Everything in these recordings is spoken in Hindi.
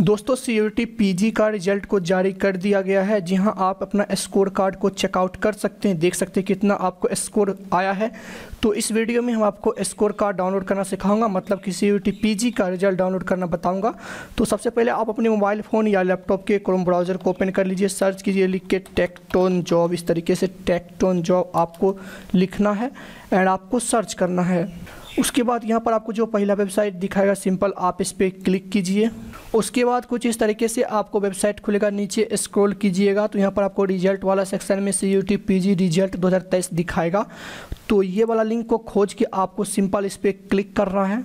दोस्तों सी पीजी का रिजल्ट को जारी कर दिया गया है जी हाँ आप अपना स्कोर कार्ड को चेकआउट कर सकते हैं देख सकते हैं कितना आपको स्कोर आया है तो इस वीडियो में हम आपको स्कोर कार्ड डाउनलोड करना सिखाऊंगा मतलब कि सी पीजी का रिजल्ट डाउनलोड करना बताऊंगा तो सबसे पहले आप अपने मोबाइल फ़ोन या लैपटॉप के क्रोम ब्राउज़र को ओपन कर लीजिए सर्च कीजिए लिख के टेक्टोन जॉब इस तरीके से टेक्टोन जॉब आपको लिखना है एंड आपको सर्च करना है उसके बाद यहाँ पर आपको जो पहला वेबसाइट दिखाएगा सिंपल आप इस पर क्लिक कीजिए उसके बाद कुछ इस तरीके से आपको वेबसाइट खुलेगा नीचे स्क्रॉल कीजिएगा तो यहाँ पर आपको रिजल्ट वाला सेक्शन में C U T P G result दो हज़ार तेईस दिखाएगा तो ये वाला लिंक को खोज के आपको सिंपल इस पर क्लिक करना है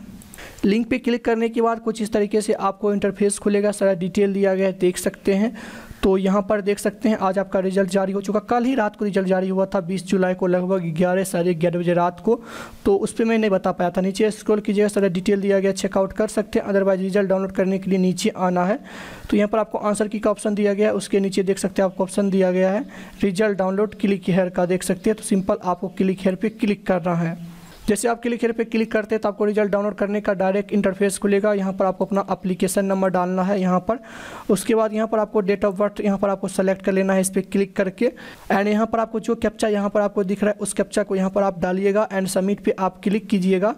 लिंक पे क्लिक करने के बाद कुछ इस तरीके से आपको इंटरफेस खुलेगा सारा डिटेल दिया गया है देख सकते हैं तो यहाँ पर देख सकते हैं आज आपका रिजल्ट जारी हो चुका कल ही रात को रिजल्ट जारी हुआ था बीस जुलाई को लगभग ग्यारह साढ़े ग्यारह बजे रात को तो उस पर मैं नहीं बता पाया था नीचे स्क्रॉल कीजिएगा सारा डिटेल दिया गया चेकआउट कर सकते हैं अदरवाइज रिजल्ट डाउनलोड करने के लिए नीचे आना है तो यहाँ पर आपको आंसर की का ऑप्शन दिया गया है उसके नीचे देख सकते हैं आपको ऑप्शन दिया गया है रिजल्ट डाउनलोड क्लिक हेयर का देख सकते हैं तो सिंपल आपको क्लिक हेयर पर क्लिक करना है जैसे आप क्लिक पे क्लिक करते हैं तो आपको रिजल्ट डाउनलोड करने का डायरेक्ट इंटरफेस खुलेगा यहाँ पर आपको अपना अप्लीकेशन नंबर डालना है यहाँ पर उसके बाद यहाँ पर आपको डेट ऑफ बर्थ यहाँ पर आपको सेलेक्ट कर लेना है इस पर क्लिक करके एंड यहाँ पर आपको जो कैप्चा यहाँ पर आपको दिख रहा है उस कैप्चा को यहाँ पर आप डालिएगा एंड सबमिट पर आप क्लिक कीजिएगा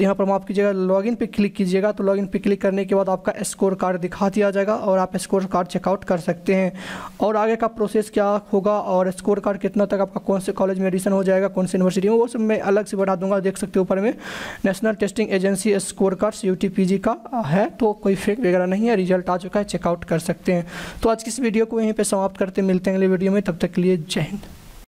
यहाँ पर माफ़ कीजिएगा लॉगिन पे क्लिक कीजिएगा तो लॉगिन पे क्लिक करने के बाद आपका स्कोर कार्ड दिखा दिया जाएगा और आप स्कोर कार्ड चेकआउट कर सकते हैं और आगे का प्रोसेस क्या होगा और स्कोर कार्ड कितना तक आपका कौन से कॉलेज में एडमिशन हो जाएगा कौन से यूनिवर्सिटी में वो सब मैं अलग से बढ़ा दूंगा देख सकते हो ऊपर में national testing agency score card यू का है तो कोई फेक वगैरह नहीं है रिजल्ट आ चुका है चेकआउट कर सकते हैं तो आज की इस वीडियो को यहीं पर समाप्त करते मिलते हैं अगले वीडियो में तब तक के लिए जय हिंद